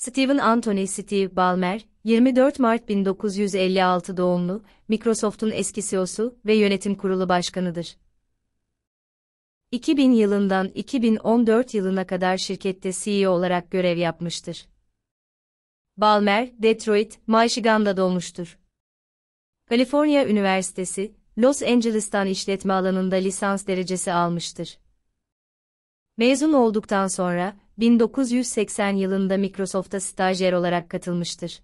Stephen Anthony Steve Ballmer, 24 Mart 1956 doğumlu, Microsoft'un eski CEO'su ve yönetim kurulu başkanıdır. 2000 yılından 2014 yılına kadar şirkette CEO olarak görev yapmıştır. Balmer, Detroit, Michigan'da doğmuştur. Kaliforniya Üniversitesi, Los Angeles'tan işletme alanında lisans derecesi almıştır. Mezun olduktan sonra 1980 yılında Microsoft'a stajyer olarak katılmıştır.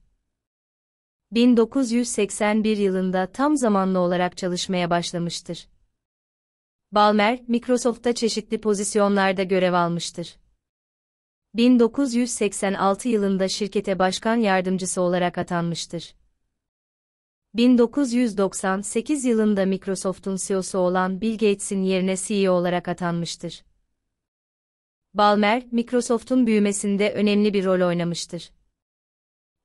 1981 yılında tam zamanlı olarak çalışmaya başlamıştır. Balmer, Microsoft'ta çeşitli pozisyonlarda görev almıştır. 1986 yılında şirkete başkan yardımcısı olarak atanmıştır. 1998 yılında Microsoft'un CEO'su olan Bill Gates'in yerine CEO olarak atanmıştır. Balmer, Microsoft'un büyümesinde önemli bir rol oynamıştır.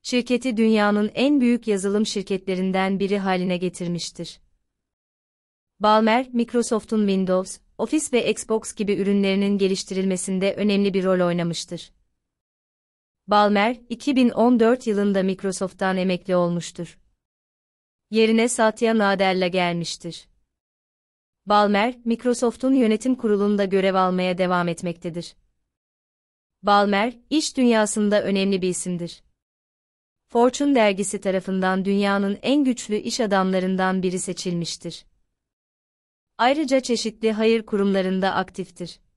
Şirketi dünyanın en büyük yazılım şirketlerinden biri haline getirmiştir. Balmer, Microsoft'un Windows, Office ve Xbox gibi ürünlerinin geliştirilmesinde önemli bir rol oynamıştır. Balmer, 2014 yılında Microsoft'tan emekli olmuştur. Yerine Satya Nadella gelmiştir. Balmer, Microsoft'un yönetim kurulunda görev almaya devam etmektedir. Balmer, iş dünyasında önemli bir isimdir. Fortune dergisi tarafından dünyanın en güçlü iş adamlarından biri seçilmiştir. Ayrıca çeşitli hayır kurumlarında aktiftir.